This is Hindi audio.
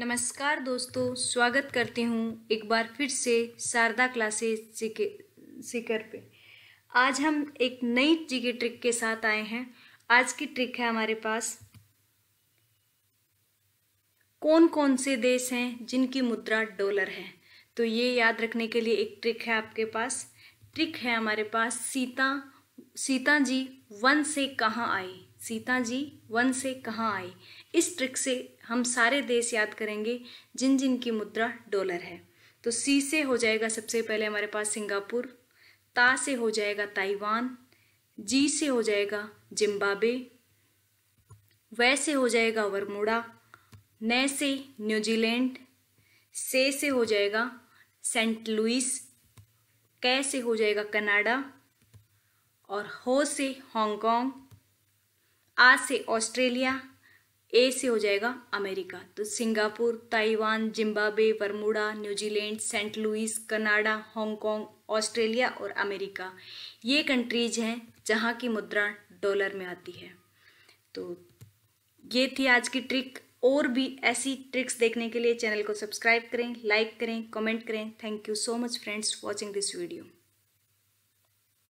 नमस्कार दोस्तों स्वागत करती हूँ एक बार फिर से शारदा क्लासेस सीके सीकर पे आज हम एक नई जी के ट्रिक के साथ आए हैं आज की ट्रिक है हमारे पास कौन कौन से देश हैं जिनकी मुद्रा डॉलर है तो ये याद रखने के लिए एक ट्रिक है आपके पास ट्रिक है हमारे पास सीता सीता जी वन से कहाँ आई सीता जी वन से कहाँ आई इस ट्रिक से हम सारे देश याद करेंगे जिन जिन की मुद्रा डॉलर है तो सी से हो जाएगा सबसे पहले हमारे पास सिंगापुर ता से हो जाएगा ताइवान जी से हो जाएगा जिम्बाबे वै से हो जाएगा वर्मोड़ा न से न्यूजीलैंड से से हो जाएगा सेंट लुइस कै से हो जाएगा कनाडा और हो से हांगकांग आ से ऑस्ट्रेलिया ए से हो जाएगा अमेरिका तो Singapore Taiwan Zimbabwe Bermuda New Zealand Saint Louis Canada Hong Kong Australia और अमेरिका ये कंट्रीज हैं जहाँ की मुद्रा डॉलर में आती है तो ये थी आज की ट्रिक और भी ऐसी ट्रिक्स देखने के लिए चैनल को सब्सक्राइब करें लाइक करें कमेंट करें thank you so much friends watching this video